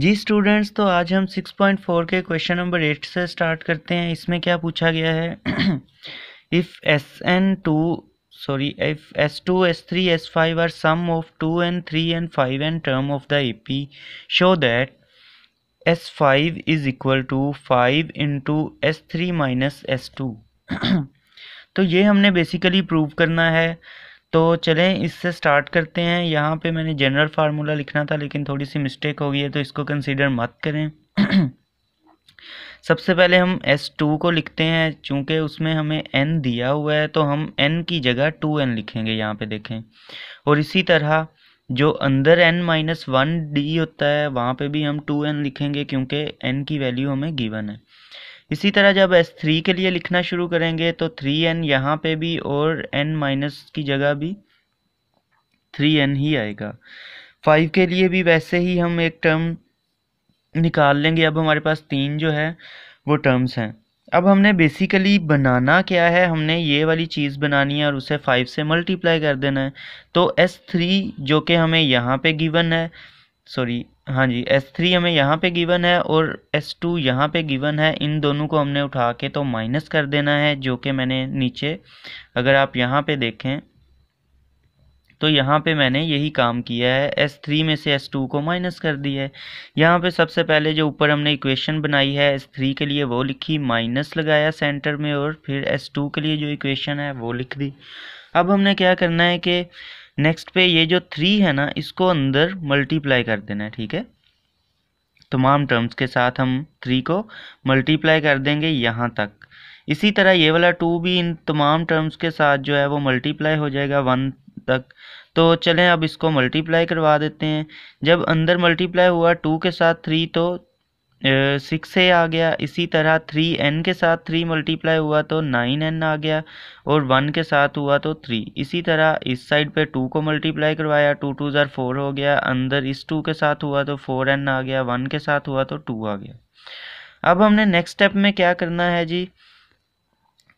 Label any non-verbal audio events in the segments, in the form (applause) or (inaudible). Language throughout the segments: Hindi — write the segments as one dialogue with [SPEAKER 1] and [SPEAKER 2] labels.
[SPEAKER 1] जी स्टूडेंट्स तो आज हम 6.4 के क्वेश्चन नंबर एट से स्टार्ट करते हैं इसमें क्या पूछा गया है if S N two sorry if S two S three S five are sum of two and three and five and term of the A P show that S five is equal to five into S three minus S two तो ये हमने बेसिकली प्रूव करना है तो चलें इससे स्टार्ट करते हैं यहाँ पे मैंने जनरल फार्मूला लिखना था लेकिन थोड़ी सी मिस्टेक हो गई है तो इसको कंसीडर मत करें (clears throat) सबसे पहले हम S2 को लिखते हैं चूँकि उसमें हमें n दिया हुआ है तो हम n की जगह 2n लिखेंगे यहाँ पे देखें और इसी तरह जो अंदर n माइनस वन डी होता है वहाँ पर भी हम एन लिखेंगे क्योंकि एन की वैल्यू हमें गिवन है इसी तरह जब S3 के लिए लिखना शुरू करेंगे तो 3n यहाँ पे भी और n माइनस की जगह भी 3n ही आएगा 5 के लिए भी वैसे ही हम एक टर्म निकाल लेंगे अब हमारे पास तीन जो है वो टर्म्स हैं अब हमने बेसिकली बनाना क्या है हमने ये वाली चीज़ बनानी है और उसे फाइव से मल्टीप्लाई कर देना है तो एस थ्री जो कि हमें यहाँ पे गिवन है सॉरी हाँ जी एस थ्री हमें यहाँ पे गिवन है और एस टू यहाँ पे गिवन है इन दोनों को हमने उठा के तो माइनस कर देना है जो कि मैंने नीचे अगर आप यहाँ पे देखें तो यहाँ पे मैंने यही काम किया है एस थ्री में से एस टू को माइनस कर दिया है यहाँ पे सबसे पहले जो ऊपर हमने इक्वेशन बनाई है एस थ्री के लिए वो लिखी माइनस लगाया सेंटर में और फिर एस टू के लिए जो इक्वेशन है वो लिख दी अब हमने क्या करना है कि नेक्स्ट पे ये जो थ्री है ना इसको अंदर मल्टीप्लाई कर देना है ठीक है तमाम टर्म्स के साथ हम थ्री को मल्टीप्लाई कर देंगे यहाँ तक इसी तरह ये वाला टू भी इन तमाम टर्म्स के साथ जो है वो मल्टीप्लाई हो जाएगा वन तक तो चलें अब इसको मल्टीप्लाई करवा देते हैं जब अंदर मल्टीप्लाई हुआ टू के साथ थ्री तो सिक्स ए आ गया इसी तरह थ्री एन के साथ थ्री मल्टीप्लाई हुआ तो नाइन एन आ गया और वन के साथ हुआ तो थ्री इसी तरह इस साइड पे टू को मल्टीप्लाई करवाया टू टू जर फोर हो गया अंदर इस टू के साथ हुआ तो फोर एन आ गया वन के साथ हुआ तो टू आ गया अब हमने नेक्स्ट स्टेप में क्या करना है जी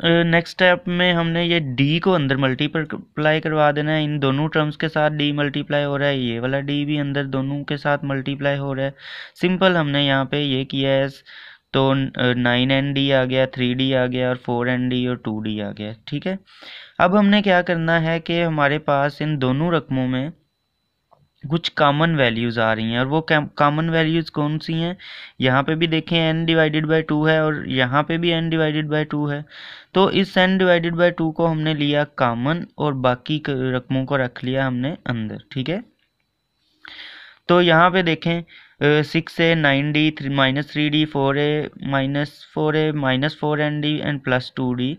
[SPEAKER 1] नेक्स्ट स्टेप में हमने ये डी को अंदर मल्टीप्लाई करवा देना है इन दोनों टर्म्स के साथ डी मल्टीप्लाई हो रहा है ये वाला डी भी अंदर दोनों के साथ मल्टीप्लाई हो रहा है सिंपल हमने यहाँ पे ये किया है तो नाइन एन डी आ गया थ्री डी आ गया और फोर एन डी और टू डी आ गया ठीक है अब हमने क्या करना है कि हमारे पास इन दोनों रकमों में कुछ कॉमन वैल्यूज़ आ रही हैं और वो कॉमन वैल्यूज़ कौन सी हैं यहाँ पे भी देखें एन डिवाइडेड बाय टू है और यहाँ पे भी एन डिवाइडेड बाय टू है तो इस सेन डिवाइडेड बाय टू को हमने लिया कामन और बाकी रकमों को रख लिया हमने अंदर ठीक है तो यहाँ पे देखें six a nine d three minus three d four a minus four a minus four N d and plus two d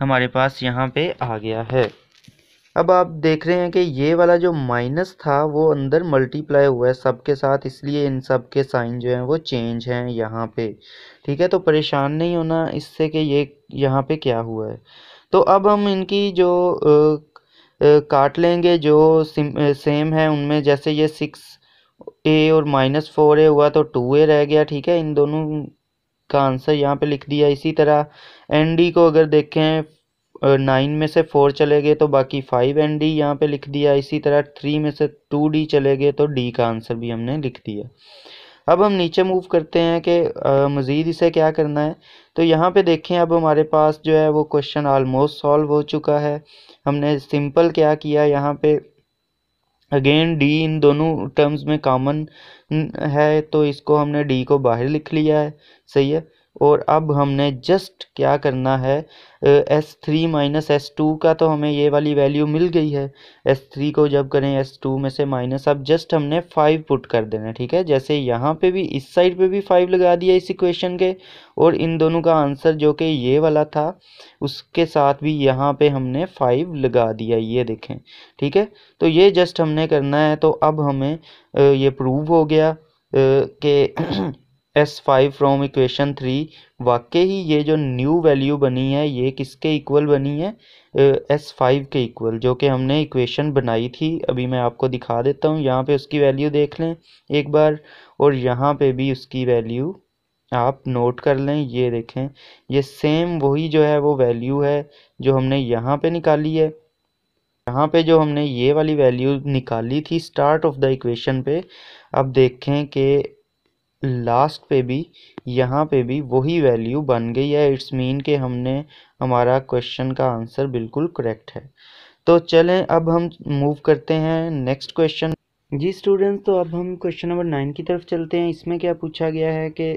[SPEAKER 1] हमारे पास यहाँ पे आ गया है अब आप देख रहे हैं कि ये वाला जो माइनस था वो अंदर मल्टीप्लाई हुआ है सबके साथ इसलिए इन सब के साइन जो हैं वो चेंज हैं यहाँ पे ठीक है तो परेशान नहीं होना इससे कि ये यहाँ पे क्या हुआ है तो अब हम इनकी जो आ, आ, काट लेंगे जो सिम, आ, सेम है उनमें जैसे ये सिक्स ए और माइनस फोर ए हुआ तो टू ए रह गया ठीक है इन दोनों का आंसर यहाँ पर लिख दिया इसी तरह एन डी को अगर देखें नाइन में से फोर चले गए तो बाकी फाइव एंड डी यहाँ पे लिख दिया इसी तरह थ्री में से टू डी चले गए तो डी का आंसर भी हमने लिख दिया अब हम नीचे मूव करते हैं कि मज़ीद इसे क्या करना है तो यहाँ पे देखें अब हमारे पास जो है वो क्वेश्चन आलमोस्ट सॉल्व हो चुका है हमने सिंपल क्या किया यहाँ पे अगेन डी इन दोनों टर्म्स में कॉमन है तो इसको हमने डी को बाहर लिख लिया है सही है और अब हमने जस्ट क्या करना है s three minus S two का तो हमें ये वाली वैल्यू मिल गई है एस थ्री को जब करें एस टू में से माइनस अब जस्ट हमने फाइव पुट कर देना ठीक है जैसे यहाँ पे भी इस साइड पे भी फाइव लगा दिया इस इक्वेशन के और इन दोनों का आंसर जो कि ये वाला था उसके साथ भी यहाँ पे हमने फाइव लगा दिया ये देखें ठीक है तो ये जस्ट हमने करना है तो अब हमें ये प्रूव हो गया कि (clears throat) s five from equation three वाकई ही ये जो न्यू वैल्यू बनी है ये किसके इक्वल बनी है एस फाइव के इक्वल जो कि हमने इक्वेशन बनाई थी अभी मैं आपको दिखा देता हूँ यहाँ पे उसकी वैल्यू देख लें एक बार और यहाँ पे भी उसकी वैल्यू आप नोट कर लें ये देखें ये सेम वही जो है वो वैल्यू है जो हमने यहाँ पर निकाली है यहाँ पे जो हमने ये वाली वैल्यू निकाली थी स्टार्ट ऑफ द इक्वेशन पे अब देखें कि लास्ट पे भी यहाँ पे भी वही वैल्यू बन गई है इट्स मीन के हमने हमारा क्वेश्चन का आंसर बिल्कुल करेक्ट है तो चलें अब हम मूव करते हैं नेक्स्ट क्वेश्चन जी स्टूडेंट्स तो अब हम क्वेश्चन नंबर नाइन की तरफ चलते हैं इसमें क्या पूछा गया है कि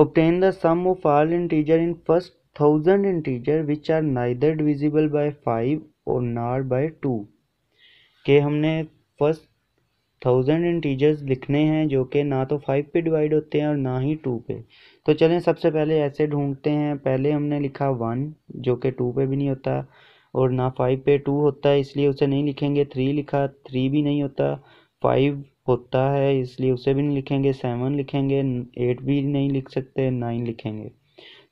[SPEAKER 1] obtain the sum of all integer in first thousand integer which are neither divisible by five और नार बाय टू के हमने फर्स्ट थाउजेंड इंटीजर्स लिखने हैं जो कि ना तो फाइव पे डिवाइड होते हैं और ना ही टू पे तो चलें सबसे पहले ऐसे ढूंढते हैं पहले हमने लिखा वन जो कि टू पे भी नहीं होता और ना फाइव पे टू होता है इसलिए उसे नहीं लिखेंगे थ्री लिखा थ्री भी नहीं होता फाइव होता है इसलिए उसे भी नहीं लिखेंगे सेवन लिखेंगे एट भी नहीं लिख सकते नाइन लिखेंगे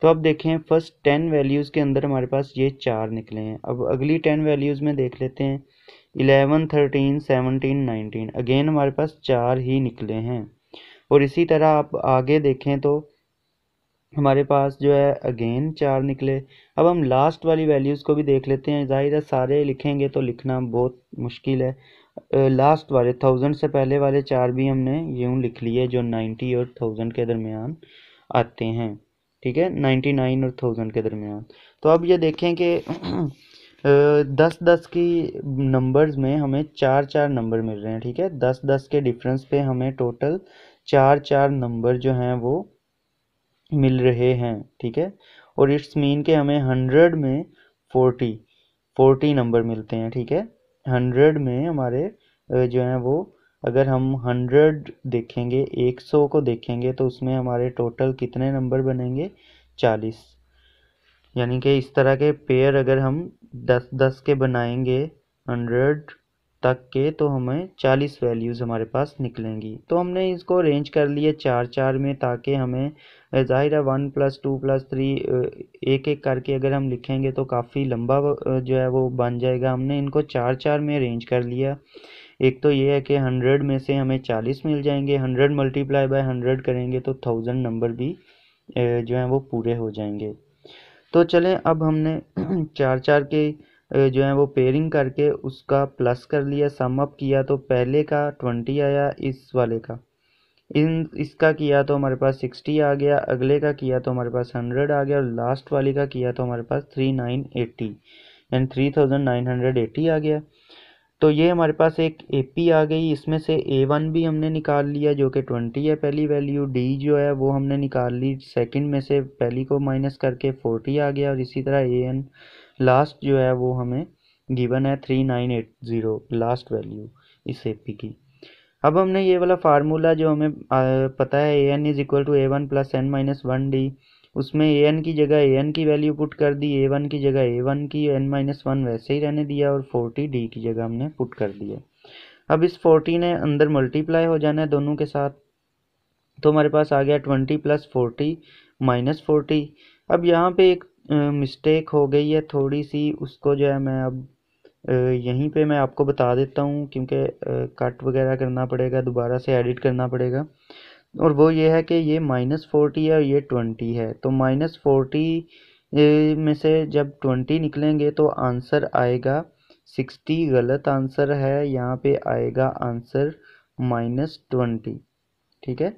[SPEAKER 1] तो अब देखें फर्स्ट टेन वैल्यूज़ के अंदर हमारे पास ये चार निकले हैं अब अगली टेन वैल्यूज़ में देख लेते हैं eleven thirteen seventeen nineteen again हमारे पास चार ही निकले हैं और इसी तरह आप आगे देखें तो हमारे पास जो है अगेन चार निकले अब हम लास्ट वाली वैल्यूज़ को भी देख लेते हैं जाहिर है सारे लिखेंगे तो लिखना बहुत मुश्किल है लास्ट वाले थाउजेंड से पहले वाले चार भी हमने यूँ लिख लिए जो नाइन्टी और थाउजेंड के दरमियान आते हैं ठीक है नाइन्टी नाइन और थाउजेंड के दरमियान तो अब ये देखें कि (clears throat) दस दस की नंबर्स में हमें चार चार नंबर मिल रहे हैं ठीक है दस दस के डिफरेंस पे हमें टोटल चार चार नंबर जो हैं वो मिल रहे हैं ठीक है और इट्स मीन के हमें हंड्रेड में फोर्टी फोर्टी नंबर मिलते हैं ठीक है हंड्रेड में हमारे जो हैं वो अगर हम हंड्रेड देखेंगे एक सौ को देखेंगे तो उसमें हमारे टोटल कितने नंबर बनेंगे चालीस यानी कि इस तरह के पेयर अगर हम दस दस के बनाएंगे हंड्रेड तक के तो हमें चालीस वैल्यूज़ हमारे पास निकलेंगी तो हमने इसको अरेंज कर लिए चार चार में ताकि हमें ज़ाहिर है one plus two plus three एक एक करके अगर हम लिखेंगे तो काफ़ी लंबा जो है वो बन जाएगा हमने इनको चार चार में अरेंज कर लिया एक तो ये है कि हंड्रेड में से हमें चालीस मिल जाएंगे हंड्रेड मल्टीप्लाई बाई हंड्रेड करेंगे तो थाउजेंड नंबर भी जो है वो पूरे हो जाएंगे तो चलें अब हमने (clears throat) चार चार के जो है वो पेयरिंग करके उसका प्लस कर लिया सम अप किया तो पहले का ट्वेंटी आया इस वाले का इन इसका किया तो हमारे पास सिक्सटी आ गया अगले का किया तो हमारे पास हंड्रेड आ गया और लास्ट वाले का किया तो हमारे पास three nine eighty and three thousand nine hundred eighty आ गया तो ये हमारे पास एक ए पी आ गई इसमें से ए वन भी हमने निकाल लिया जो कि ट्वेंटी है पहली वैल्यू डी जो है वो हमने निकाल ली सेकेंड में से पहली को माइनस करके फोर्टी आ गया और इसी तरह ए एन लास्ट जो है वो हमें गिवन है three nine eight zero last value इस ए पी की अब हमने ये वाला फार्मूला जो हमें पता है a n is equal to a one plus n minus one d उसमें ए एन की जगह ए एन की वैल्यू पुट कर दी ए वन की जगह ए वन की एन माइनस वन वैसे ही रहने दिया और फोर्टी डी की जगह हमने पुट कर दिया अब इस फोर्टी ने अंदर मल्टीप्लाई हो जाना है दोनों के साथ तो हमारे पास आ गया twenty plus forty minus forty अब यहाँ पे एक मिस्टेक हो गई है थोड़ी सी उसको जो है मैं अब यहीं पे मैं आपको बता देता हूँ क्योंकि कट वगैरह करना पड़ेगा दोबारा से एडिट करना पड़ेगा और वो ये है कि ये माइनस फोर्टी है और ये ट्वेंटी है तो माइनस फोर्टी में से जब ट्वेंटी निकलेंगे तो आंसर आएगा सिक्सटी गलत आंसर है यहाँ पे आएगा आंसर माइनस ट्वेंटी ठीक है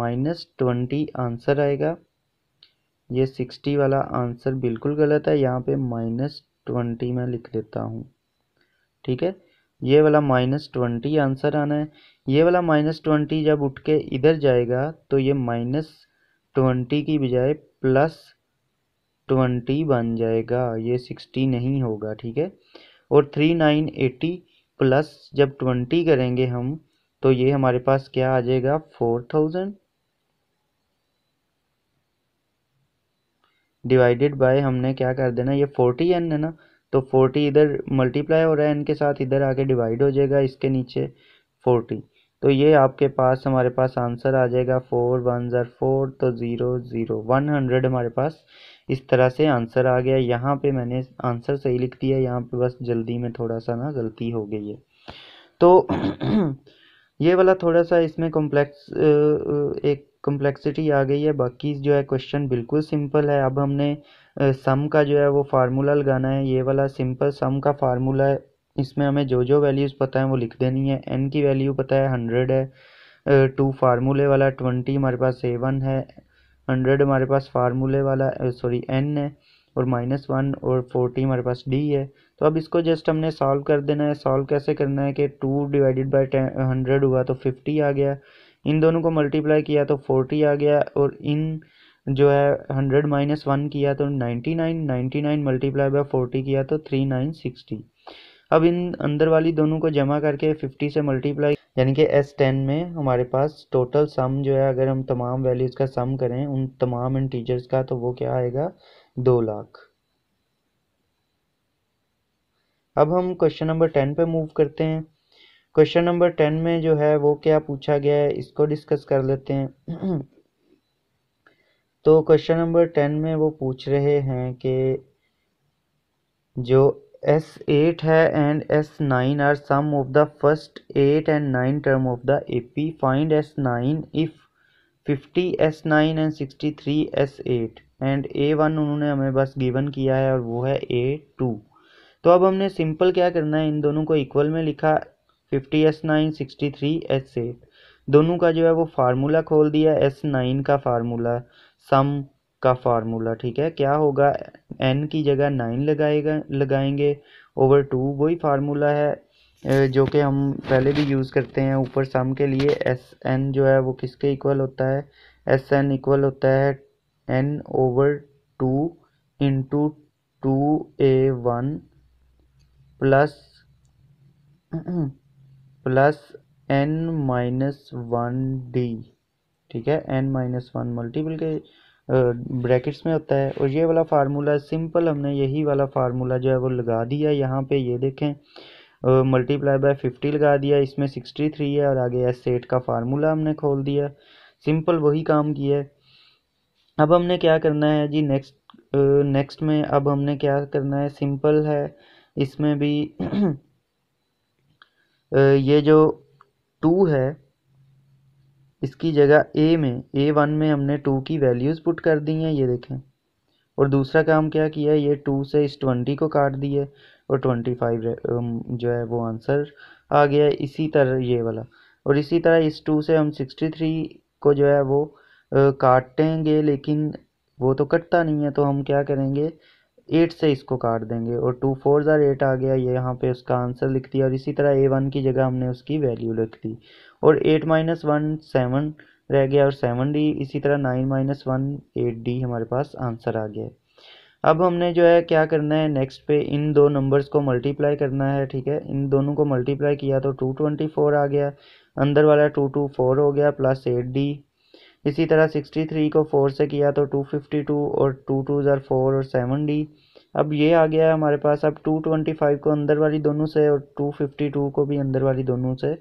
[SPEAKER 1] माइनस ट्वेंटी आंसर आएगा ये सिक्सटी वाला आंसर बिल्कुल गलत है यहाँ पे माइनस ट्वेंटी मैं लिख देता हूँ ठीक है ये वाला माइनस ट्वेंटी आंसर आना है ये वाला माइनस ट्वेंटी जब उठ के इधर जाएगा तो ये माइनस ट्वेंटी की बजाय प्लस ट्वेंटी बन जाएगा ये सिक्सटी नहीं होगा ठीक है और थ्री नाइन एटी प्लस जब ट्वेंटी करेंगे हम तो ये हमारे पास क्या आ जाएगा फोर थाउजेंड डिवाइडेड बाय हमने क्या कर देना ये फोर्टी एन है ना तो फोर्टी इधर मल्टीप्लाई हो रहा है इनके साथ इधर आके डिवाइड हो जाएगा इसके नीचे फोर्टी तो ये आपके पास हमारे पास आंसर आ जाएगा फोर वन ज़र फोर तो ज़ीरो ज़ीरो वन हंड्रेड हमारे पास इस तरह से आंसर आ गया यहाँ पे मैंने आंसर सही लिख दिया यहाँ पे बस जल्दी में थोड़ा सा ना गलती हो गई है तो (clears throat) ये वाला थोड़ा सा इसमें कॉम्प्लेक्स एक कॉम्प्लेक्सिटी आ गई है बाकी जो है क्वेश्चन बिल्कुल सिंपल है अब हमने सम का जो है वो फार्मूला लगाना है ये वाला सिंपल सम का फार्मूला है इसमें हमें जो जो वैल्यूज़ पता है वो लिख देनी है एन की वैल्यू पता है हंड्रेड है टू फार्मूले वाला ट्वेंटी हमारे पास ए वन है हंड्रेड हमारे पास फार्मूले वाला सॉरी एन है और माइनस वन और फोर्टी हमारे पास डी है तो अब इसको जस्ट हमने सॉल्व कर देना है सॉल्व कैसे करना है कि two divided by ten hundred हुआ तो फिफ्टी आ गया इन दोनों को मल्टीप्लाई किया तो फोर्टी आ गया और इन जो है हंड्रेड माइनस वन किया तो ninety nine ninety nine multiply by forty किया तो थ्री नाइन सिक्सटी अब इन अंदर वाली दोनों को जमा करके फिफ्टी से मल्टीप्लाई यानी कि एस टेन में हमारे पास टोटल सम जो है अगर हम तमाम वैल्यूज़ का सम करें उन तमाम इन टीचर्स का तो वो क्या आएगा दो लाख अब हम क्वेश्चन नंबर टेन पे मूव करते हैं क्वेश्चन नंबर टेन में जो है वो क्या पूछा गया है इसको डिस्कस कर लेते हैं तो क्वेश्चन नंबर टेन में वो पूछ रहे हैं कि जो एस एट है and s nine are sum of the first eight and nine term of the A P find s nine if fifty s nine and sixty three s eight and a one उन्होंने हमें बस गिवन किया है और वो है ए टू तो अब हमने सिंपल क्या करना है इन दोनों को इक्वल में लिखा fifty s nine sixty three s eight दोनों का जो है वो फार्मूला खोल दिया एस नाइन का फार्मूला सम का फार्मूला ठीक है क्या होगा एन की जगह नाइन लगाएगा लगाएंगे ओवर टू वही फार्मूला है जो कि हम पहले भी यूज़ करते हैं ऊपर सम के लिए एस एन जो है वो किसके इक्वल होता है एस एन इक्वल होता है n over two into two a one plus plus n minus one d ठीक है एन माइनस वन मल्टीपल के ब्रैकेट्स में होता है और ये वाला फार्मूला सिंपल हमने यही वाला फार्मूला जो है वो लगा दिया यहाँ पे ये देखें मल्टीप्लाई बाय फिफ्टी लगा दिया इसमें सिक्सटी थ्री है और आगे एस एट का फार्मूला हमने खोल दिया सिंपल वही काम किया है अब हमने क्या करना है जी नेक्स्ट नेक्स्ट में अब हमने क्या करना है सिंपल है इसमें भी (clears throat) ये जो टू है इसकी जगह ए में ए वन में हमने टू की वैल्यूज़ पुट कर दी हैं ये देखें और दूसरा काम क्या किया है ये टू से इस ट्वेंटी को काट दिया और ट्वेंटी फाइव जो है वो आंसर आ गया इसी तरह ये वाला और इसी तरह इस टू से हम सिक्सटी थ्री को जो है वो काटेंगे लेकिन वो तो कटता नहीं है तो हम क्या करेंगे एट से इसको काट देंगे और टू फोर ज़ार एट आ गया ये यहाँ पे उसका आंसर लिख दिया और इसी तरह ए वन की जगह हमने उसकी वैल्यू लिख दी और एट माइनस वन सेवन रह गया और सेवन डी इसी तरह nine minus one eight d हमारे पास आंसर आ गया अब हमने जो है क्या करना है नेक्स्ट पे इन दो नंबर्स को मल्टीप्लाई करना है ठीक है इन दोनों को मल्टीप्लाई किया तो टू ट्वेंटी फोर आ गया अंदर वाला टू टू फोर हो गया प्लस एट डी इसी तरह 63 को 4 से किया तो 252 और टू टू ज़ार फोर और सेवन डी अब ये आ गया है हमारे पास अब 225 को अंदर वाली दोनों से और 252 को भी अंदर वाली दोनों से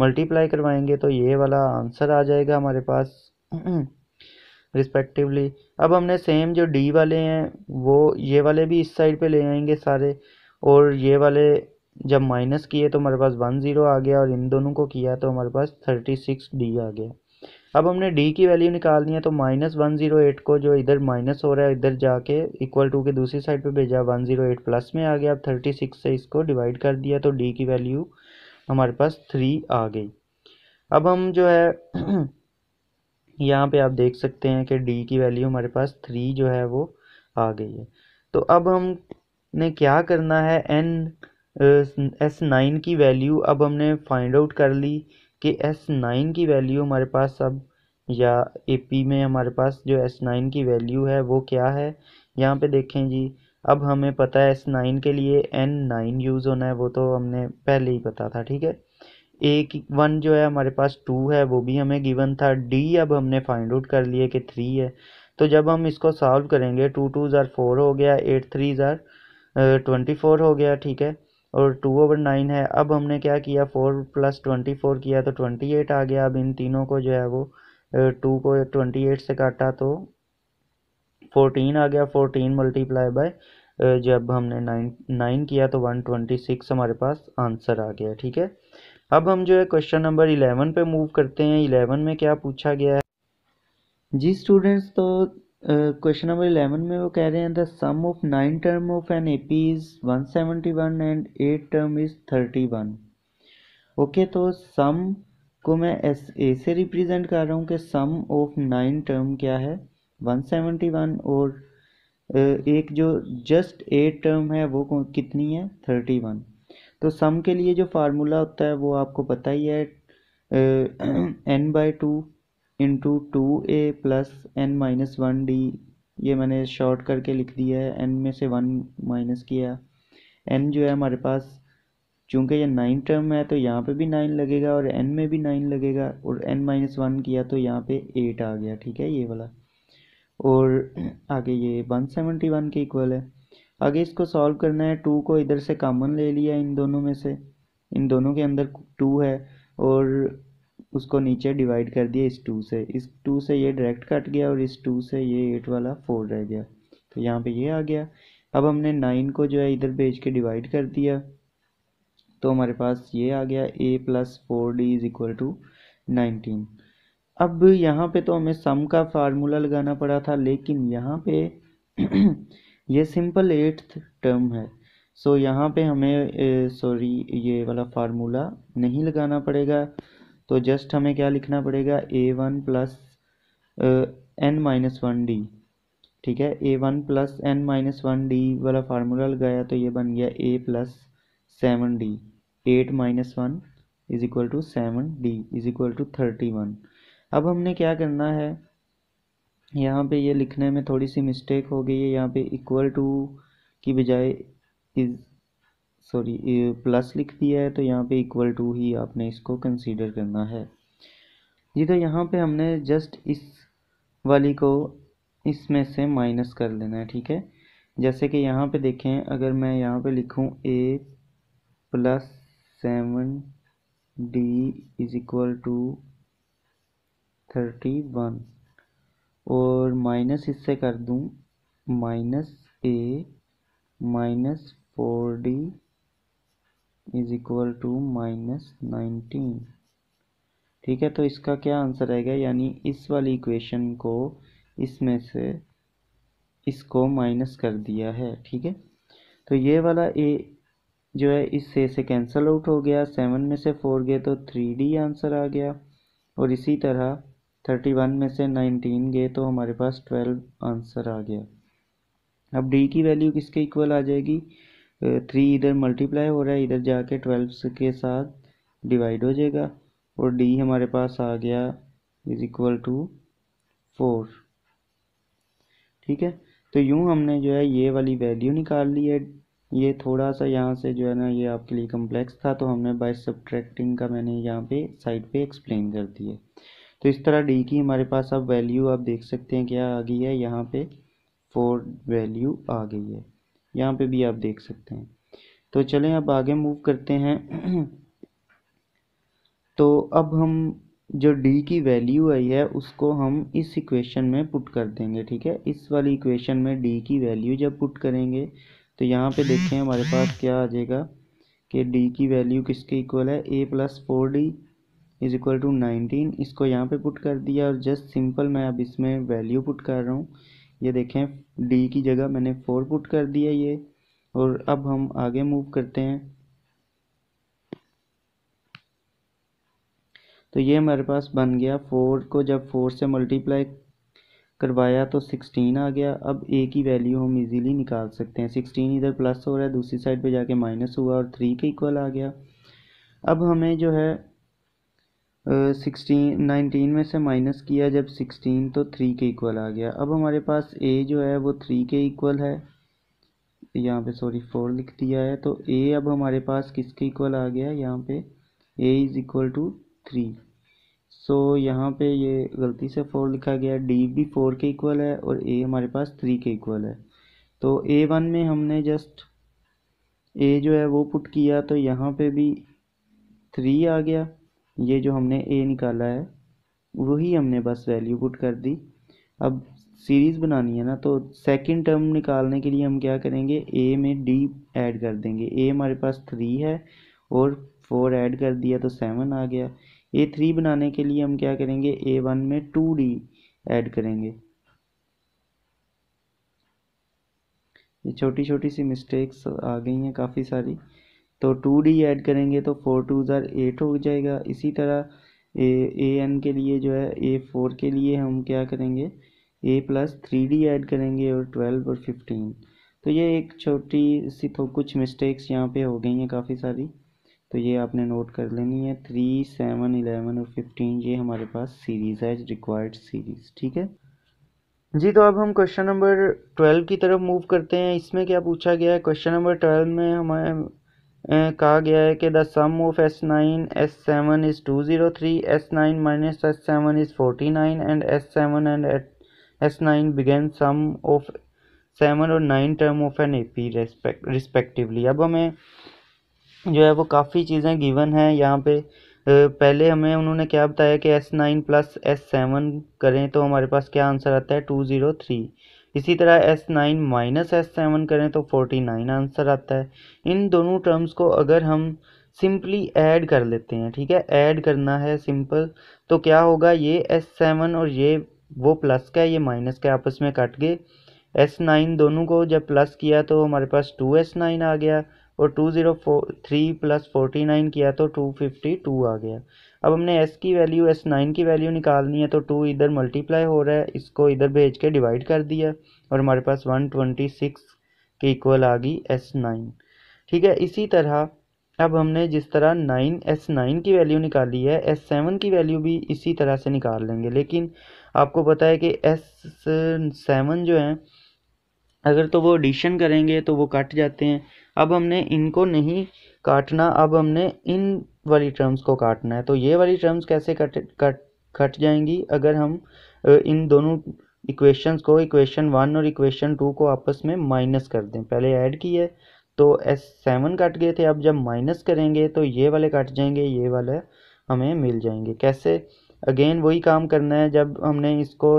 [SPEAKER 1] मल्टीप्लाई करवाएंगे तो ये वाला आंसर आ जाएगा हमारे पास (clears throat) रिस्पेक्टिवली अब हमने सेम जो डी वाले हैं वो ये वाले भी इस साइड पे ले आएंगे सारे और ये वाले जब माइनस किए तो हमारे पास वन ज़ीरो आ गया और इन दोनों को किया तो हमारे पास थर्टी सिक्स डी आ गया अब हमने डी की वैल्यू निकालनी है तो माइनस वन जीरो एट को जो इधर माइनस हो रहा है इधर जाके इक्वल टू के दूसरी साइड पे भेजा वन जीरो एट प्लस में आ गया अब थर्टी सिक्स से इसको डिवाइड कर दिया तो डी की वैल्यू हमारे पास थ्री आ गई अब हम जो है (clears throat) यहाँ पे आप देख सकते हैं कि डी की वैल्यू हमारे पास थ्री जो है वो आ गई है तो अब हमने क्या करना है एन एस नाइन की वैल्यू अब हमने फाइंड आउट कर ली कि एस नाइन की वैल्यू हमारे पास अब या ए पी में हमारे पास जो एस नाइन की वैल्यू है वो क्या है यहाँ पे देखें जी अब हमें पता है एस नाइन के लिए एन नाइन यूज़ होना है वो तो हमने पहले ही पता था ठीक है ए की वन जो है हमारे पास टू है वो भी हमें गिवन था डी अब हमने फाइंड आउट कर लिए कि थ्री है तो जब हम इसको सॉल्व करेंगे टू टू ज़ार फोर हो गया एट थ्री ज़ार ट्वेंटी फोर हो गया ठीक है और टू ओवर नाइन है अब हमने क्या किया फोर प्लस ट्वेंटी फोर किया तो ट्वेंटी एट आ गया अब इन तीनों को जो है वो टू को ट्वेंटी एट से काटा तो फोर्टीन आ गया फोर्टीन मल्टीप्लाई बाय जब हमने नाइन नाइन किया तो वन ट्वेंटी सिक्स हमारे पास आंसर आ गया ठीक है अब हम जो है क्वेश्चन नंबर इलेवन पे मूव करते हैं इलेवन में क्या पूछा गया है जी स्टूडेंट्स तो क्वेश्चन नंबर इलेवन में वो कह रहे हैं the sum of nine term of an A P is one seventy one and eight term is thirty one okay तो सम को मैं एस ए से रिप्रेजेंट कर रहा हूँ कि सम ऑफ नाइन टर्म क्या है वन सेवेंटी वन और एक जो जस्ट एट टर्म है वो कितनी है थर्टी वन तो सम के लिए जो फार्मूला होता है वो आपको पता ही है n by two into two a plus n minus one d ये मैंने शॉर्ट करके लिख दिया है एन में से वन माइनस किया एन जो है हमारे पास चूँकि ये नाइन टर्म है तो यहाँ पे भी नाइन लगेगा और एन में भी नाइन लगेगा और एन माइनस वन किया तो यहाँ पे एट आ गया ठीक है ये वाला और आगे ये वन सेवेंटी वन के इक्वल है आगे इसको सॉल्व करना है टू को इधर से कॉमन ले लिया इन दोनों में से इन दोनों के अंदर टू है और उसको नीचे डिवाइड कर दिया इस टू से इस टू से ये डायरेक्ट कट गया और इस टू से ये एट वाला फोर रह गया तो यहाँ पे ये आ गया अब हमने नाइन को जो है इधर भेज के डिवाइड कर दिया तो हमारे पास ये आ गया a plus four d is equal to nineteen अब यहाँ पे तो हमें सम का फार्मूला लगाना पड़ा था लेकिन यहाँ पे (clears throat) ये सिंपल एट्थ टर्म है सो यहाँ पे हमें सॉरी ये वाला फार्मूला नहीं लगाना पड़ेगा तो जस्ट हमें क्या लिखना पड़ेगा a one plus n minus one d ठीक है a one plus n minus one d वाला फार्मूला लगाया तो ये बन गया a plus seven d eight minus one is equal to seven d is equal to thirty one अब हमने क्या करना है यहाँ पे ये लिखने में थोड़ी सी मिस्टेक हो गई है यहाँ पे इक्वल टू की बजाय इज सॉरी प्लस लिख दिया है तो यहाँ पे इक्वल टू ही आपने इसको कंसीडर करना है जी तो यहाँ पे हमने जस्ट इस वाली को इसमें से माइनस कर लेना है ठीक है जैसे कि यहाँ पे देखें अगर मैं यहाँ पे लिखूँ a plus seven d is equal to thirty one और माइनस इससे कर दूँ minus a minus four d is equal to minus nineteen ठीक है तो इसका क्या आंसर आएगा यानी इस वाली इक्वेशन को इसमें से इसको माइनस कर दिया है ठीक है तो ये वाला ए जो है इस से से आउट हो गया सेवन में से फोर गए तो थ्री डी आंसर आ गया और इसी तरह थर्टी वन में से नाइनटीन गए तो हमारे पास ट्वेल्व आंसर आ गया अब डी की वैल्यू किसके इक्वल आ जाएगी थ्री इधर मल्टीप्लाई हो रहा है इधर जाके ट्वेल्व के साथ डिवाइड हो जाएगा और डी हमारे पास आ गया इज इक्वल टू फोर ठीक है तो यूँ हमने जो है ये वाली वैल्यू निकाल ली है ये थोड़ा सा यहाँ से जो है ना ये आपके लिए कम्प्लेक्स था तो हमने बाय सब्ट्रैक्टिंग का मैंने यहाँ पे साइड पे एक्सप्लेन कर दिया तो इस तरह डी की हमारे पास अब वैल्यू आप देख सकते हैं क्या आ गई है यहाँ पे फोर वैल्यू आ गई है यहाँ पे भी आप देख सकते हैं तो चलें अब आगे मूव करते हैं (clears throat) तो अब हम जो डी की वैल्यू आई है उसको हम इस इक्वेशन में पुट कर देंगे ठीक है इस वाली इक्वेशन में डी की वैल्यू जब पुट करेंगे तो यहाँ पे देखें हमारे पास क्या आ जाएगा कि डी की वैल्यू किसके इक्वल है a plus four d is equal to nineteen इसको यहाँ पे पुट कर दिया और जस्ट सिंपल मैं अब इसमें वैल्यू पुट कर रहा हूँ ये देखें डी की जगह मैंने फोर पुट कर दिया ये और अब हम आगे मूव करते हैं तो ये हमारे पास बन गया फोर को जब फोर से मल्टीप्लाई करवाया तो सिक्सटीन आ गया अब ए की वैल्यू हम इजीली निकाल सकते हैं सिक्सटीन इधर प्लस हो रहा है दूसरी साइड पे जाके माइनस हुआ और थ्री के इक्वल आ गया अब हमें जो है सिक्सटीन नाइनटीन में से माइनस किया जब सिक्सटीन तो थ्री के इक्वल आ गया अब हमारे पास ए जो है वो थ्री के इक्वल है यहाँ पे सॉरी फोर लिख दिया है तो ए अब हमारे पास किसके इक्वल आ गया यहाँ पे a is equal to three so यहाँ पे ये गलती से फोर लिखा गया डी भी फोर के इक्वल है और ए हमारे पास थ्री के इक्वल है तो ए वन में हमने जस्ट ए जो है वो पुट किया तो यहाँ पे भी थ्री आ गया ये जो हमने ए निकाला है वही हमने बस वैल्यू पुट कर दी अब सीरीज़ बनानी है ना तो सेकंड टर्म निकालने के लिए हम क्या करेंगे ए में डी ऐड कर देंगे ए हमारे पास थ्री है और फोर ऐड कर दिया तो सेवन आ गया ए थ्री बनाने के लिए हम क्या करेंगे ए वन में टू डी ऐड करेंगे ये छोटी छोटी सी मिस्टेक्स आ गई हैं काफ़ी सारी तो टू डी ऐड करेंगे तो फोर टू ज़ार एट हो जाएगा इसी तरह ए ए एन के लिए जो है ए फोर के लिए हम क्या करेंगे a plus three d add करेंगे और ट्वेल्व और फिफ्टीन तो ये एक छोटी सी तो कुछ मिस्टेक्स यहाँ पे हो गई हैं काफ़ी सारी तो ये आपने नोट कर लेनी है थ्री सेवन इलेवन और फिफ्टीन ये हमारे पास सीरीज़ है रिक्वायर्ड सीरीज़ ठीक है जी तो अब हम क्वेश्चन नंबर ट्वेल्व की तरफ मूव करते हैं इसमें क्या पूछा गया है क्वेश्चन नंबर ट्वेल्व में हमारे कहा गया है कि the sum of s nine s seven is two zero three s nine minus s seven is forty nine and s seven and s nine बिगेन सम ऑफ सेवन और nine term of an A P respectively अब हमें जो है वो काफ़ी चीज़ें गिवन हैं यहाँ पे पहले हमें उन्होंने क्या बताया कि s nine plus s seven करें तो हमारे पास क्या आंसर आता है टू ज़ीरो थ्री इसी तरह s nine minus s seven करें तो फोर्टी नाइन आंसर आता है इन दोनों टर्म्स को अगर हम सिंपली ऐड कर लेते हैं ठीक है ऐड करना है सिंपल तो क्या होगा ये एस सेवन और ये वो प्लस का है ये माइनस का आपस में कट गए एस नाइन दोनों को जब प्लस किया तो हमारे पास टू एस नाइन आ गया और two zero four three plus forty nine किया तो टू फिफ्टी टू आ गया अब हमने एस की वैल्यू एस नाइन की वैल्यू निकालनी है तो टू इधर मल्टीप्लाई हो रहा है इसको इधर भेज के डिवाइड कर दिया और हमारे पास वन ट्वेंटी सिक्स के इक्वल आ गई एस नाइन ठीक है इसी तरह अब हमने जिस तरह नाइन एस नाइन की वैल्यू निकाली है एस सेवन की वैल्यू भी इसी तरह से निकाल लेंगे लेकिन आपको पता है कि एस सेवन जो है अगर तो वो एडिशन करेंगे तो वो कट जाते हैं अब हमने इनको नहीं काटना अब हमने इन वाली टर्म्स को काटना है तो ये वाली टर्म्स कैसे कट कट कट जाएंगी अगर हम इन दोनों इक्वेशंस को इक्वेशन वन और इक्वेशन टू को आपस में माइनस कर दें पहले ऐड किए तो एस सेवन कट गए थे अब जब माइनस करेंगे तो ये वाले कट जाएंगे ये वाले हमें मिल जाएंगे कैसे अगेन वही काम करना है जब हमने इसको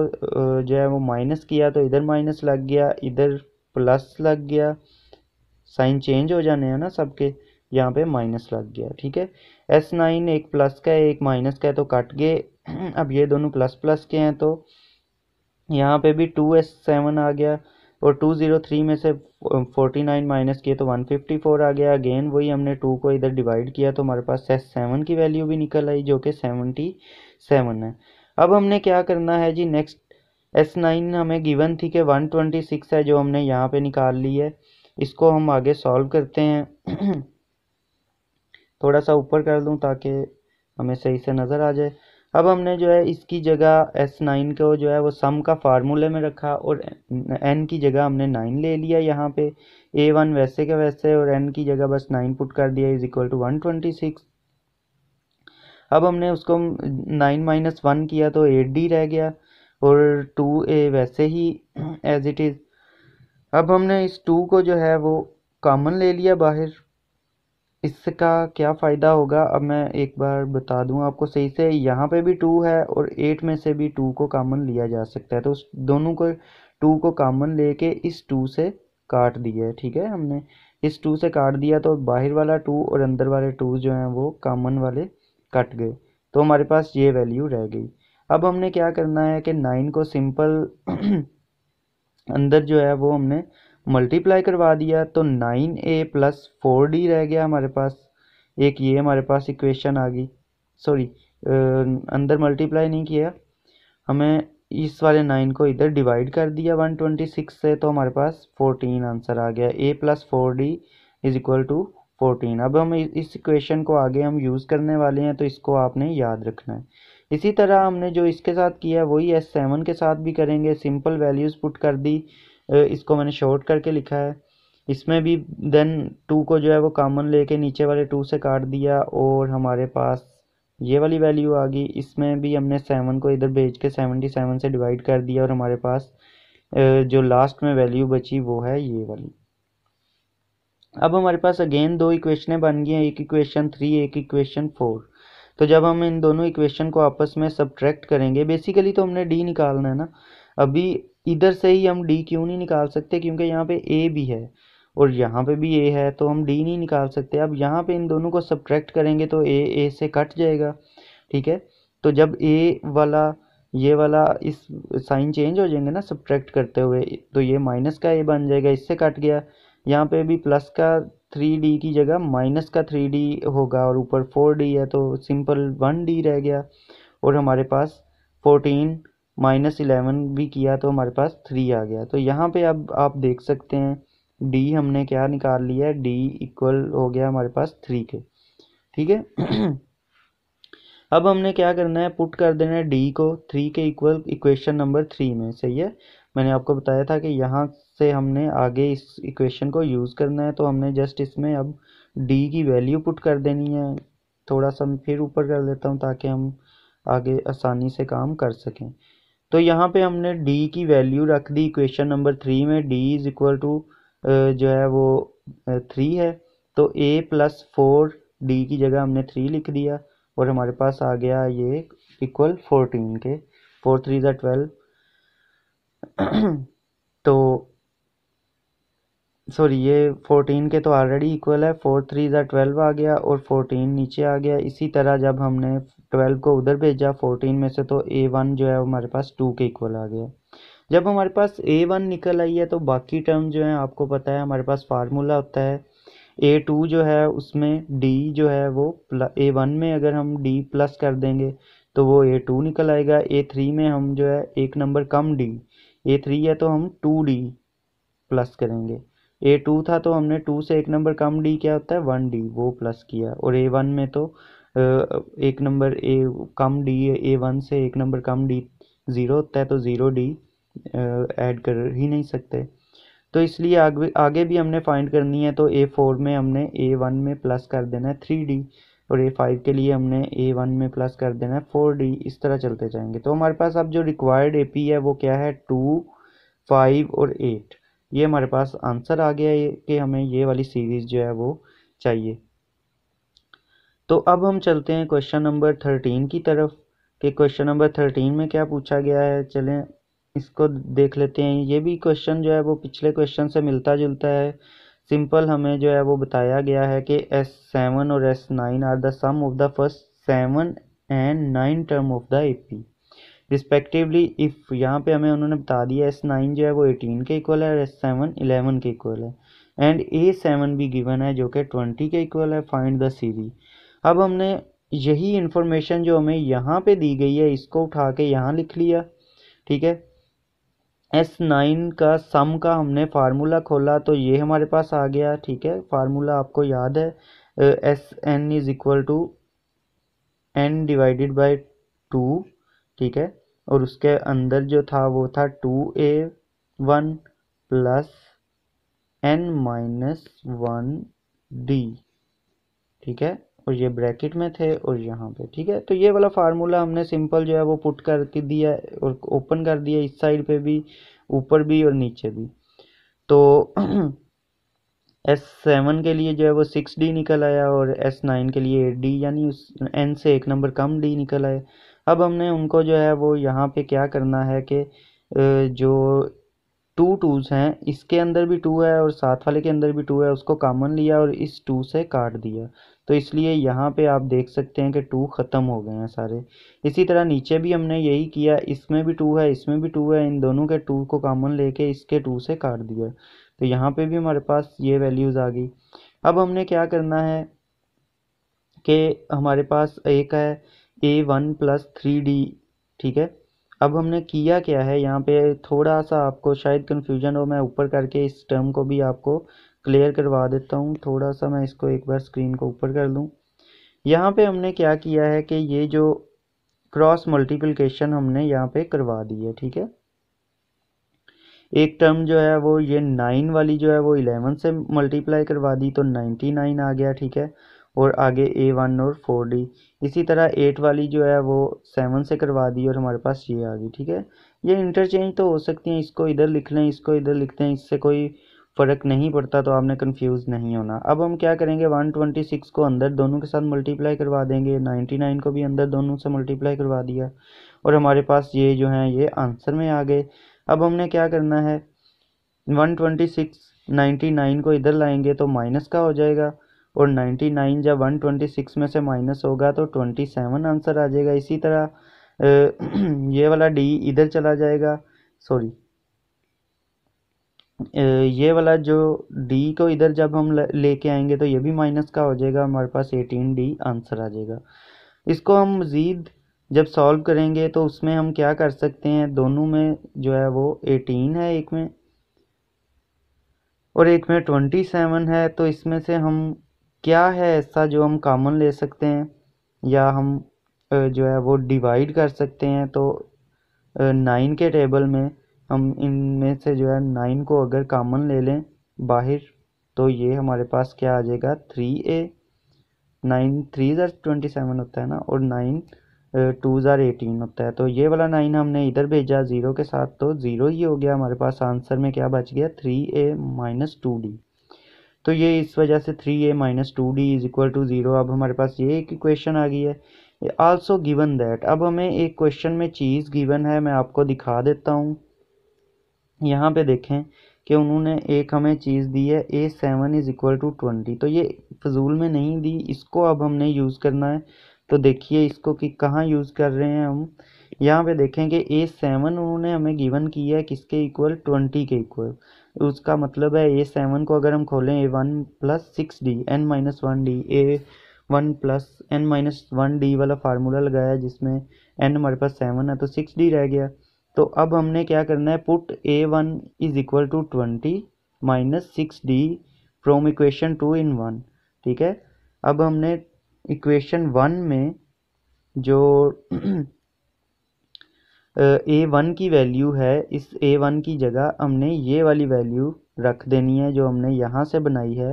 [SPEAKER 1] जो है वो माइनस किया तो इधर माइनस लग गया इधर प्लस लग गया साइन चेंज हो जाने हैं ना सबके यहाँ पे माइनस लग गया ठीक है एस नाइन एक प्लस का है एक माइनस का है तो कट गए (clears throat) अब ये दोनों प्लस प्लस के हैं तो यहाँ पे भी टू एस सेवन आ गया और टू ज़ीरो थ्री में से फोर्टी नाइन माइनस किए तो वन फिफ्टी फोर आ गया अगेन वही हमने टू को इधर डिवाइड किया तो हमारे पास एस सेवन की वैल्यू भी निकल आई जो कि सेवनटी सेवन है अब हमने क्या करना है जी नेक्स्ट एस नाइन हमें गिवन थी कि वन ट्वेंटी सिक्स है जो हमने यहाँ पे निकाल ली है इसको हम आगे सॉल्व करते हैं (clears throat) थोड़ा सा ऊपर कर दूं ताकि हमें सही से नज़र आ जाए अब हमने जो है इसकी जगह एस नाइन को जो है वो सम का फार्मूले में रखा और एन की जगह हमने नाइन ले लिया यहाँ पे ए वन वैसे के वैसे और एन की जगह बस नाइन पुट कर दिया is equal to one twenty six अब हमने उसको नाइन माइनस वन किया तो एट डी रह गया और टू ए वैसे ही एज इट इज़ अब हमने इस टू को जो है वो कॉमन ले लिया बाहर इसका क्या फ़ायदा होगा अब मैं एक बार बता दूं आपको सही से यहाँ पे भी टू है और एट में से भी टू को कॉमन लिया जा सकता है तो उस दोनों को टू को कॉमन लेके इस टू से काट दिया है ठीक है हमने इस टू से काट दिया तो बाहर वाला टू और अंदर वाले टू जो हैं वो कॉमन वाले कट गए तो हमारे पास ये वैल्यू रह गई अब हमने क्या करना है कि नाइन को सिंपल (clears throat) अंदर जो है वो हमने मल्टीप्लाई करवा दिया तो nine a plus four d रह गया हमारे पास एक ये हमारे पास इक्वेशन आ गई सॉरी अंदर मल्टीप्लाई नहीं किया हमें इस वाले नाइन को इधर डिवाइड कर दिया वन ट्वेंटी सिक्स से तो हमारे पास फोर्टीन आंसर आ गया a plus four d is equal to fourteen अब हम इस इक्वेशन को आगे हम यूज़ करने वाले हैं तो इसको आपने याद रखना है इसी तरह हमने जो इसके साथ किया वही एस सेवन के साथ भी करेंगे सिंपल वैल्यूज़ पुट कर दी इसको मैंने शॉर्ट करके लिखा है इसमें भी देन टू को जो है वो कॉमन लेके नीचे वाले टू से काट दिया और हमारे पास ये वाली वैल्यू आ गई इसमें भी हमने सेवन को इधर भेज के सेवेंटी सेवन से डिवाइड कर दिया और हमारे पास जो लास्ट में वैल्यू बची वो है ये वाली अब हमारे पास अगेन दो इक्वेशनें बन गई हैं एक इक्वेशन थ्री एक इक्वेशन फोर तो जब हम इन दोनों इक्वेशन को आपस में सब्ट्रैक्ट करेंगे बेसिकली तो हमने डी निकालना है ना अभी इधर से ही हम डी क्यों नहीं निकाल सकते क्योंकि यहाँ पे ए भी है और यहाँ पे भी ए है तो हम डी नहीं निकाल सकते अब यहाँ पे इन दोनों को सब्ट्रैक्ट करेंगे तो ए ए से कट जाएगा ठीक है तो जब ए वाला ये वाला इस साइन चेंज हो जाएंगे ना सब्ट्रैक्ट करते हुए तो ये माइनस का ए बन जाएगा इससे कट गया यहाँ पे भी प्लस का थ्री डी की जगह माइनस का थ्री डी होगा और ऊपर फोर डी है तो सिंपल वन डी रह गया और हमारे पास फोर्टीन माइनस इलेवन भी किया तो हमारे पास थ्री आ गया तो यहाँ पे अब आप देख सकते हैं डी हमने क्या निकाल लिया है डी इक्वल हो गया हमारे पास थ्री के ठीक है (clears throat) अब हमने क्या करना है पुट कर देना है डी को थ्री के इक्वल इक्वेशन नंबर थ्री में सही है मैंने आपको बताया था कि यहाँ से हमने आगे इस इक्वेशन को यूज़ करना है तो हमने जस्ट इसमें अब डी की वैल्यू पुट कर देनी है थोड़ा सा फिर ऊपर कर देता हूँ ताकि हम आगे आसानी से काम कर सकें तो यहाँ पे हमने डी की वैल्यू रख दी इक्वेशन नंबर थ्री में डी इज़ इक्वल टू जो है वो थ्री है तो ए प्लस फोर डी की जगह हमने थ्री लिख दिया और हमारे पास आ गया ये इक्वल फोरटीन के फोर थ्री ज़ा ट्वेल्व तो सॉरी ये फोर्टीन के तो ऑलरेडी इक्वल है फोर थ्री ज़ा ट्वेल्व आ गया और फोर्टीन नीचे आ गया इसी तरह जब हमने ट्वेल्व को उधर भेजा फोर्टीन में से तो ए वन जो है हमारे पास टू के इक्वल आ गया जब हमारे पास ए वन निकल आई है तो बाकी टर्म जो है आपको पता है हमारे पास फार्मूला होता है ए टू जो है उसमें डी जो है वो ए वन में अगर हम डी प्लस कर देंगे तो वो ए टू निकल आएगा ए थ्री में हम जो है एक नंबर कम डी ए थ्री है तो हम टू डी प्लस करेंगे ए टू था तो हमने टू से एक नंबर कम डी क्या होता है वन डी वो प्लस किया और ए वन में तो एक नंबर ए कम डी ए वन से एक नंबर कम डी ज़ीरो होता है तो ज़ीरो डी ऐड कर ही नहीं सकते तो इसलिए आगे आगे भी हमने फाइंड करनी है तो ए फोर में हमने ए वन में प्लस कर देना है थ्री डी और ए फाइव के लिए हमने ए वन में प्लस कर देना है फोर डी इस तरह चलते जाएंगे तो हमारे पास अब जो रिक्वायर्ड ए पी है वो क्या है टू फाइव और एट ये हमारे पास आंसर आ गया है कि हमें ये वाली सीरीज़ जो है वो चाहिए तो अब हम चलते हैं क्वेश्चन नंबर थर्टीन की तरफ कि क्वेश्चन नंबर थर्टीन में क्या पूछा गया है चलें इसको देख लेते हैं ये भी क्वेश्चन जो है वो पिछले क्वेश्चन से मिलता जुलता है सिंपल हमें जो है वो बताया गया है कि एस सेवन और s nine are the sum of the first seven and nine term of the A P respectively if यहाँ पे हमें उन्होंने बता दिया एस नाइन जो है वो एटीन के इक्वल है और एस सेवन इलेवन के इक्वल है एंड ए सेवन भी गिवन है जो कि ट्वेंटी के इक्वल है फाइंड द सीरीज अब हमने यही इन्फॉर्मेशन जो हमें यहाँ पे दी गई है इसको उठा के यहाँ लिख लिया ठीक है एस नाइन का सम का हमने फार्मूला खोला तो ये हमारे पास आ गया ठीक है फार्मूला आपको याद है s n is equal to n divided by two ठीक है और उसके अंदर जो था वो था two a one plus n minus one d ठीक है और ये ब्रैकेट में थे और यहाँ पे ठीक है तो ये वाला फार्मूला हमने सिंपल जो है वो पुट करके दिया और ओपन कर दिया इस साइड पे भी ऊपर भी और नीचे भी तो (clears throat) एस सेवन के लिए जो है वो सिक्स डी निकल आया और एस नाइन के लिए एट डी यानी उस एन से एक नंबर कम डी निकल आया अब हमने उनको जो है वो यहाँ पे क्या करना है कि जो टू टूज़ हैं इसके अंदर भी टू है और साथ वाले के अंदर भी टू है उसको कामन लिया और इस टू से काट दिया तो इसलिए यहाँ पे आप देख सकते हैं कि टू ख़त्म हो गए हैं सारे इसी तरह नीचे भी हमने यही किया इसमें भी टू है इसमें भी टू है इन दोनों के टू को कामन लेके इसके टू से काट दिया तो यहाँ पे भी हमारे पास ये वैल्यूज़ आ गई अब हमने क्या करना है कि हमारे पास एक है a one plus three d ठीक है अब हमने किया क्या है यहाँ पे थोड़ा सा आपको शायद कन्फ्यूजन हो मैं ऊपर करके इस टर्म को भी आपको क्लियर करवा देता हूँ थोड़ा सा मैं इसको एक बार स्क्रीन को ऊपर कर लूँ यहाँ पे हमने क्या किया है कि ये जो क्रॉस मल्टीप्लिकेशन हमने यहाँ पे करवा दी है ठीक है एक टर्म जो है वो ये नाइन वाली जो है वो इलेवन से मल्टीप्लाई करवा दी तो नाइन्टी नाइन आ गया ठीक है और आगे ए वन और फोर डी इसी तरह एट वाली जो है वो सेवन से करवा दी और हमारे पास ये आ गई ठीक है ये इंटरचेंज तो हो सकती हैं इसको इधर लिख लें इसको इधर लिखते हैं इससे कोई फ़र्क नहीं पड़ता तो आपने कंफ्यूज नहीं होना अब हम क्या करेंगे वन ट्वेंटी सिक्स को अंदर दोनों के साथ मल्टीप्लाई करवा देंगे नाइन्टी नाइन को भी अंदर दोनों से मल्टीप्लाई करवा दिया और हमारे पास ये जो है ये आंसर में आ गए अब हमने क्या करना है नाइन्टी नाइन को इधर लाएंगे तो माइनस का हो जाएगा और 99 जब 126 में से माइनस होगा तो 27 आंसर आ जाएगा इसी तरह (clears throat) ये वाला डी इधर चला जाएगा सॉरी ये वाला जो डी को इधर जब हम लेके आएंगे तो ये भी माइनस का हो जाएगा हमारे पास 18 डी आंसर आ जाएगा इसको हम मज़ीद जब सॉल्व करेंगे तो उसमें हम क्या कर सकते हैं दोनों में जो है वो 18 है एक में और एक में 27 है तो इसमें से हम क्या है ऐसा जो हम कॉमन ले सकते हैं या हम जो है वो डिवाइड कर सकते हैं तो नाइन के टेबल में हम इनमें से जो है नाइन को अगर कॉमन ले लें बाहर तो ये हमारे पास क्या आ जाएगा थ्री ए नाइन थ्री ज़ार ट्वेंटी सेवन होता है ना और नाइन टू ज़ार एटीन होता है तो ये वाला नाइन हमने इधर भेजा ज़ीरो के साथ तो ज़ीरो ही हो गया हमारे पास आंसर में क्या बच गया three a minus two d तो ये इस वजह से three a minus two d is equal to zero अब हमारे पास ये एक इक्वेशन आ गई है आल्सो गिवन दैट अब हमें एक क्वेश्चन में चीज़ गिवन है मैं आपको दिखा देता हूँ यहाँ पे देखें कि उन्होंने एक हमें चीज़ दी है a seven is equal to twenty तो ये फजूल में नहीं दी इसको अब हमने यूज़ करना है तो देखिए इसको कि कहाँ यूज़ कर रहे हैं हम यहाँ पे देखें कि ए सेवन उन्होंने हमें गिवन किया है किसके इक्वल ट्वेंटी के इक्वल उसका मतलब है ए सेवन को अगर हम खोलें a one plus six d n minus one d a one plus n minus one d वाला फार्मूला लगाया जिसमें एन हमारे पास सेवन है तो सिक्स डी रह गया तो अब हमने क्या करना है put a one is equal to twenty minus six d from equation two in one ठीक है अब हमने इक्वेशन वन में जो (clears throat) ए वन की वैल्यू है इस ए वन की जगह हमने ये वाली वैल्यू रख देनी है जो हमने यहाँ से बनाई है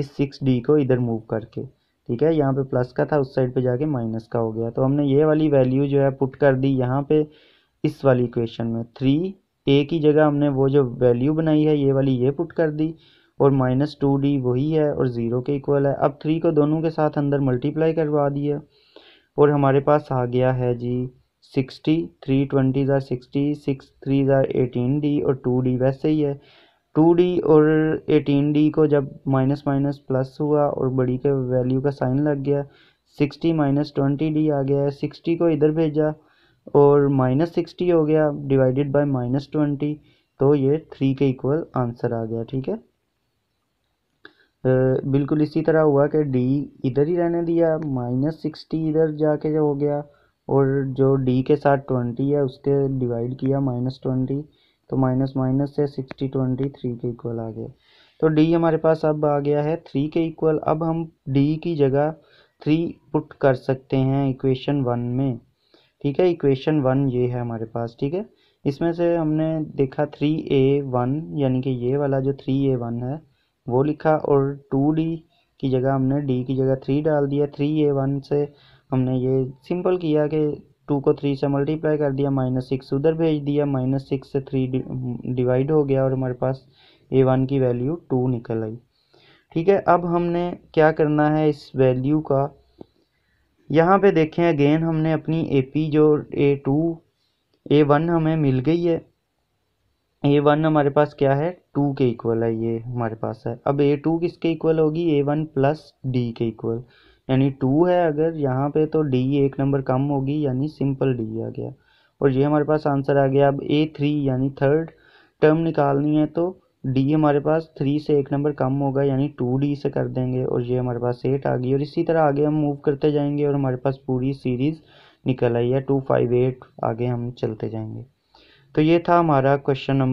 [SPEAKER 1] इस सिक्स डी को इधर मूव करके ठीक है यहाँ पे प्लस का था उस साइड पे जाके माइनस का हो गया तो हमने ये वाली वैल्यू जो है पुट कर दी यहाँ पे इस वाली इक्वेशन में थ्री ए की जगह हमने वो जो वैल्यू बनाई है ये वाली ये पुट कर दी और माइनस टू डी वही है और ज़ीरो के इक्वल है अब थ्री को दोनों के साथ अंदर मल्टीप्लाई करवा दिया और हमारे पास आ गया है जी सिक्सटी थ्री ट्वेंटी ज़ार सिक्सटी सिक्स थ्री ज़ार एटीन डी और टू डी वैसे ही है टू डी और एटीन डी को जब माइनस माइनस प्लस हुआ और बड़ी के वैल्यू का साइन लग गया सिक्सटी माइनस ट्वेंटी डी आ गया सिक्सटी को इधर भेजा और माइनस सिक्सटी हो गया डिवाइडेड बाय माइनस ट्वेंटी तो ये थ्री के इक्वल आंसर आ गया ठीक है बिल्कुल इसी तरह हुआ कि डी इधर ही रहने दिया माइनस सिक्सटी इधर जाके हो गया और जो डी के साथ ट्वेंटी है उसके डिवाइड किया माइनस ट्वेंटी तो माइनस माइनस से सिक्सटी ट्वेंटी थ्री के इक्वल आ गया तो डी हमारे पास अब आ गया है थ्री के इक्वल अब हम डी की जगह थ्री पुट कर सकते हैं इक्वेशन वन में ठीक है इक्वेशन वन ये है हमारे पास ठीक है इसमें से हमने देखा थ्री ए वन यानी कि ये वाला जो थ्री ए वन है वो लिखा और टू डी की जगह हमने डी की जगह थ्री डाल दिया थ्री ए वन से हमने ये सिंपल किया कि टू को थ्री से मल्टीप्लाई कर दिया माइनस सिक्स उधर भेज दिया माइनस सिक्स से थ्री डिवाइड हो गया और हमारे पास ए वन की वैल्यू टू निकल आई ठीक है अब हमने क्या करना है इस वैल्यू का यहाँ पे देखें अगेन हमने अपनी ए पी जो ए टू ए वन हमें मिल गई है ए वन हमारे पास क्या है टू के इक्वल है ये हमारे पास है अब ए टू किसके इक्वल होगी ए वन प्लस डी के इक्वल यानी टू है अगर यहाँ पे तो डी एक नंबर कम होगी यानी सिंपल डी आ गया और ये हमारे पास आंसर आ गया अब ए थ्री यानी थर्ड टर्म निकालनी है तो डी हमारे पास थ्री से एक नंबर कम होगा यानी टू डी से कर देंगे और ये हमारे पास एट आ गई और इसी तरह आगे हम मूव करते जाएंगे और हमारे पास पूरी सीरीज़ निकल आई है टू फाइव एट आगे हम चलते जाएंगे तो ये था हमारा क्वेश्चन नंबर